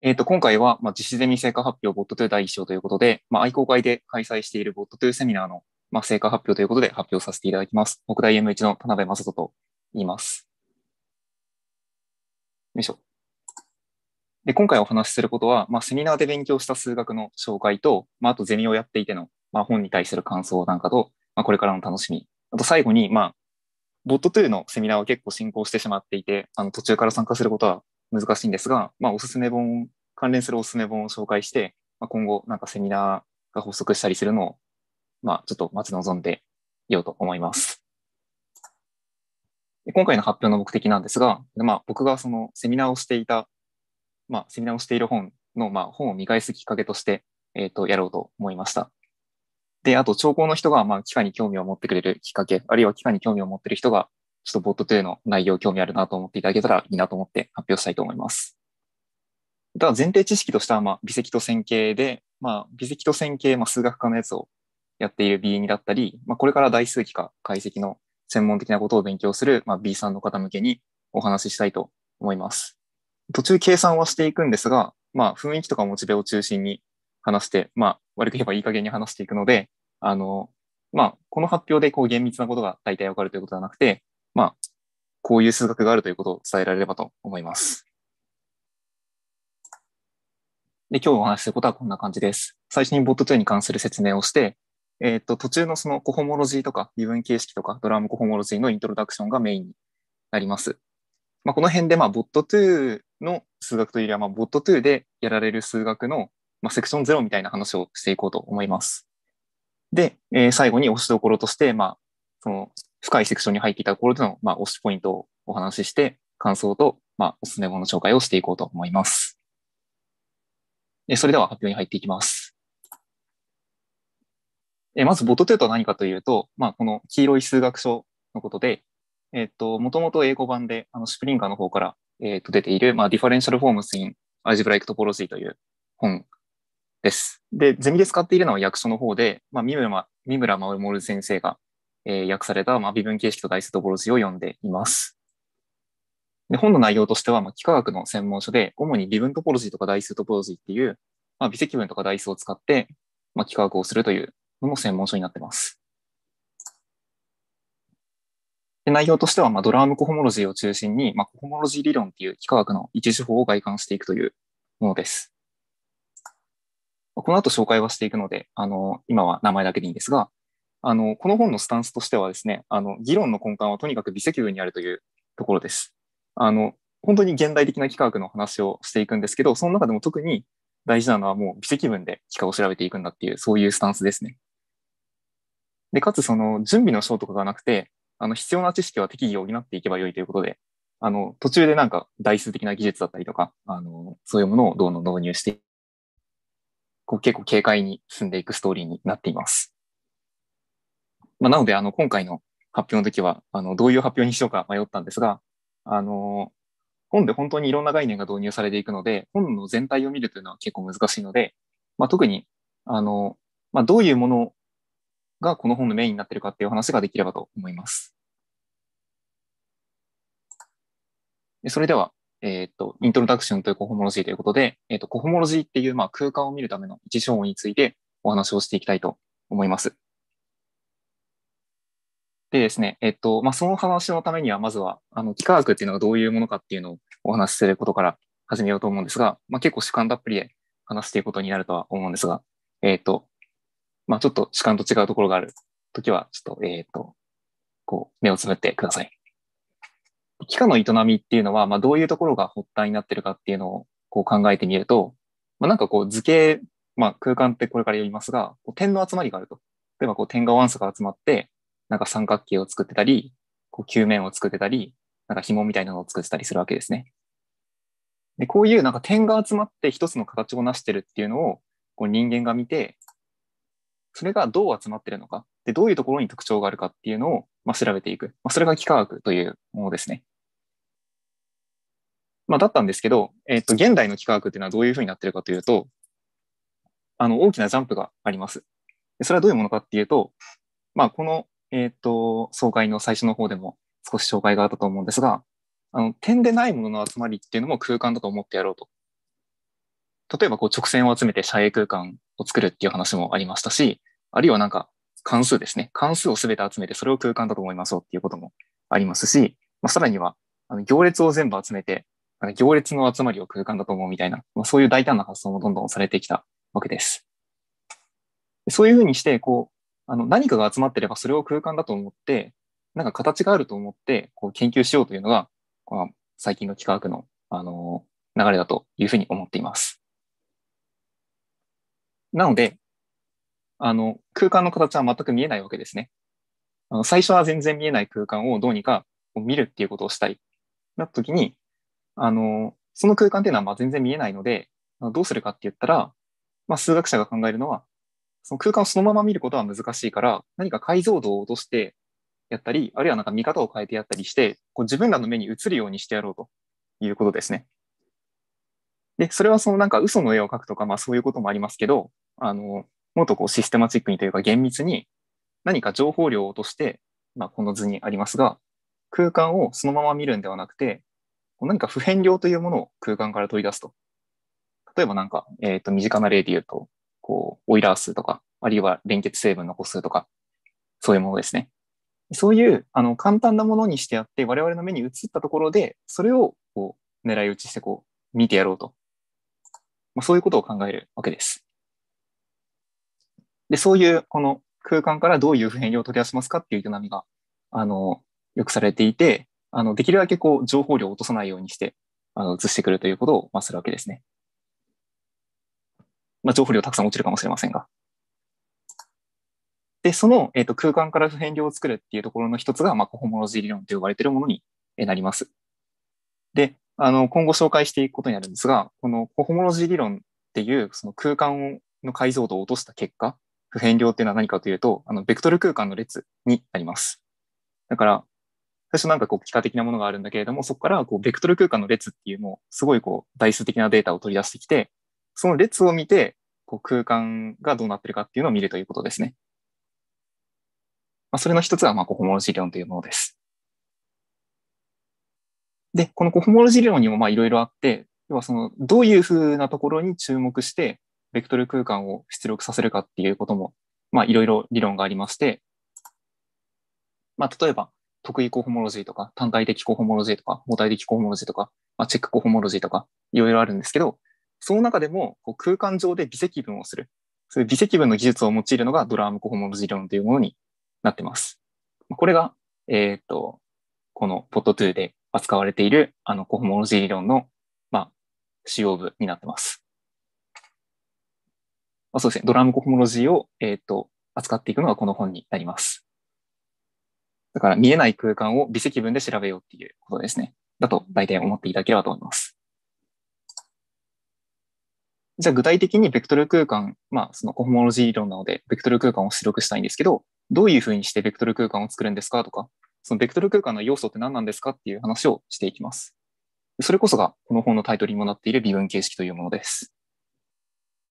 えっ、ー、と、今回は、まあ、実施ゼミ成果発表 Bot2 第1章ということで、まあ、愛好会で開催している Bot2 セミナーの、まあ、成果発表ということで発表させていただきます。北大 M1 の田辺正人と言います。よいしょ。で、今回お話しすることは、まあ、セミナーで勉強した数学の紹介と、まあ、あとゼミをやっていての、まあ、本に対する感想なんかと、まあ、これからの楽しみ。あと最後に、まあ、ボット2のセミナーは結構進行してしまっていて、あの途中から参加することは難しいんですが、まあ、おすすめ本、関連するおすすめ本を紹介して、まあ、今後なんかセミナーが発足したりするのを、まあ、ちょっと待ち望んでいようと思います。今回の発表の目的なんですが、まあ、僕がそのセミナーをしていた、まあ、セミナーをしている本の、まあ、本を見返すきっかけとして、えっ、ー、と、やろうと思いました。で、あと、聴講の人が、まあ、機械に興味を持ってくれるきっかけ、あるいは機械に興味を持っている人が、ちょっとボット2の内容興味あるなと思っていただけたらいいなと思って発表したいと思います。では前提知識としては、まあ、微積と線形で、まあ、微積と線形、まあ、数学科のやつをやっている B2 だったり、まあ、これから代数機か解析の専門的なことを勉強する、まあ、B3 の方向けにお話ししたいと思います。途中計算はしていくんですが、まあ、雰囲気とかモチベを中心に話して、まあ、悪く言えばいい加減に話していくので、あの、まあ、この発表でこう厳密なことが大体わかるということではなくて、まあ、こういう数学があるということを伝えられればと思います。で、今日お話しすることはこんな感じです。最初に BOT2 に関する説明をして、えっ、ー、と、途中のそのコホモロジーとか、微分形式とか、ドラムコホモロジーのイントロダクションがメインになります。まあ、この辺で、まあ、BOT2 の数学というよりは、まあ、BOT2 でやられる数学の、まあ、セクション0みたいな話をしていこうと思います。で、えー、最後に押しどころとして、まあ、その深いセクションに入っていたところでの、まあ、推しポイントをお話しして、感想と、まあ、おすすめ本の紹介をしていこうと思います。それでは発表に入っていきます。えまず、ボトテーとは何かというと、まあ、この黄色い数学書のことで、えっと、もともと英語版で、あの、スプリンガーの方から、えっと、出ている、まあ、ディファレンシャルフォームスインアジブライクトポロジーという本です。で、ゼミで使っているのは役所の方で、まあ、三村、三村守先生がえー、訳された、まあ、微分形式と代数トポロジーを読んでいます。で本の内容としては、まあ、幾何学の専門書で、主に微分トポロジーとか代数トポロジーっていう、まあ、微積分とか代数を使って、まあ、幾何学をするというのも専門書になってます。で内容としては、まあ、ドラームコホモロジーを中心に、まあ、コホモロジー理論っていう幾何学の一手法を外観していくというものです。この後紹介はしていくので、あの、今は名前だけでいいんですが、あの、この本のスタンスとしてはですね、あの、議論の根幹はとにかく微積分にあるというところです。あの、本当に現代的な幾何学の話をしていくんですけど、その中でも特に大事なのはもう微積分で幾何を調べていくんだっていう、そういうスタンスですね。で、かつその準備の章とかがなくて、あの、必要な知識は適宜補っていけばよいということで、あの、途中でなんか代数的な技術だったりとか、あの、そういうものをどんどん導入して、こう結構軽快に進んでいくストーリーになっています。まあ、なので、あの、今回の発表の時は、あの、どういう発表にしようか 迷ったんですが、あの、本で本当にいろんな概念が導入されていくので、本の全体を見るというのは結構難しいので、まあ、特に、あの、まあ、どういうものがこの本のメインになってるかっていう話ができればと思います。それでは、えっ、ー、と、イントロダクションというコホモロジーということで、えっ、ー、と、コホモロジーっていう、まあ、空間を見るための一章についてお話をしていきたいと思います。でですね、えっと、まあ、その話のためには、まずは、あの、幾何学っていうのがどういうものかっていうのをお話しすることから始めようと思うんですが、まあ、結構主観たっぷりで話していくことになるとは思うんですが、えっと、まあ、ちょっと主観と違うところがあるときは、ちょっと、えっと、こう、目をつぶってください。幾何の営みっていうのは、まあ、どういうところが発端になってるかっていうのをこう考えてみると、まあ、なんかこう図形、まあ、空間ってこれから言いますが、こう点の集まりがあると。例えばこう点がワンスが集まって、なんか三角形を作ってたり、こう球面を作ってたり、なんか紐みたいなのを作ってたりするわけですね。で、こういうなんか点が集まって一つの形を成してるっていうのを、こう人間が見て、それがどう集まってるのか、で、どういうところに特徴があるかっていうのを、まあ、調べていく。まあ、それが幾何学というものですね。まあ、だったんですけど、えっ、ー、と、現代の幾何学っていうのはどういうふうになってるかというと、あの、大きなジャンプがあります。それはどういうものかっていうと、まあ、このえっ、ー、と、総会の最初の方でも少し紹介があったと思うんですが、あの、点でないものの集まりっていうのも空間だと思ってやろうと。例えば、こう、直線を集めて遮影空間を作るっていう話もありましたし、あるいはなんか、関数ですね。関数を全て集めて、それを空間だと思いましょうっていうこともありますし、まあ、さらには、あの行列を全部集めて、あの行列の集まりを空間だと思うみたいな、まあ、そういう大胆な発想もどんどんされてきたわけです。そういうふうにして、こう、あの何かが集まってればそれを空間だと思って、なんか形があると思ってこう研究しようというのが、この最近の幾何学の、あの流れだというふうに思っています。なので、あの、空間の形は全く見えないわけですね。あの最初は全然見えない空間をどうにか見るっていうことをしたい。なった時に、あの、その空間っていうのはま全然見えないので、どうするかって言ったら、まあ、数学者が考えるのは、その空間をそのまま見ることは難しいから、何か解像度を落としてやったり、あるいはなんか見方を変えてやったりして、こう自分らの目に映るようにしてやろうということですね。で、それはそのなんか嘘の絵を描くとか、まあそういうこともありますけど、あの、もっとこうシステマチックにというか厳密に何か情報量を落として、まあこの図にありますが、空間をそのまま見るんではなくて、何か普遍量というものを空間から取り出すと。例えばなんか、えっ、ー、と、身近な例で言うと、こう、オイラー数とか、あるいは連結成分の個数とか、そういうものですね。そういう、あの、簡単なものにしてやって、我々の目に映ったところで、それを、こう、狙い撃ちして、こう、見てやろうと。まあ、そういうことを考えるわけです。で、そういう、この空間からどういう不変量を取り出しますかっていう営みが、あの、よくされていて、あの、できるだけこう、情報量を落とさないようにして、あの、移してくるということを、まあ、するわけですね。まあ、情報量たくさん落ちるかもしれませんが。で、その、えーと、空間から普遍量を作るっていうところの一つが、まあ、コホモロジー理論と呼ばれているものになります。で、あの、今後紹介していくことになるんですが、このコホモロジー理論っていう、その空間の解像度を落とした結果、普遍量っていうのは何かというと、あの、ベクトル空間の列になります。だから、最初なんかこう、幾何的なものがあるんだけれども、そこからこう、ベクトル空間の列っていうもう、すごいこう、大数的なデータを取り出してきて、その列を見て、こう空間がどうなってるかっていうのを見るということですね。まあ、それの一つは、まあ、コホモロジー理論というものです。で、このコホモロジー理論にも、まあ、いろいろあって、要はその、どういうふうなところに注目して、ベクトル空間を出力させるかっていうことも、まあ、いろいろ理論がありまして、まあ、例えば、特異コホモロジーとか、単体的コホモロジーとか、母体的コホモロジーとか、まあ、チェックコホモロジーとか、いろいろあるんですけど、その中でもこう空間上で微積分をする。そういう微積分の技術を用いるのがドラームコホモロジ理論というものになってます。これが、えー、っと、このポット2で扱われているあのコホモロジ理論の、まあ、主要部になってます。まあ、そうですね、ドラムコホモロジーを、えー、っと扱っていくのがこの本になります。だから見えない空間を微積分で調べようっていうことですね。だと大体思っていただければと思います。じゃあ具体的にベクトル空間、まあそのコホモロジー理論なので、ベクトル空間を出力したいんですけど、どういうふうにしてベクトル空間を作るんですかとか、そのベクトル空間の要素って何なんですかっていう話をしていきます。それこそがこの本のタイトルにもなっている微分形式というものです。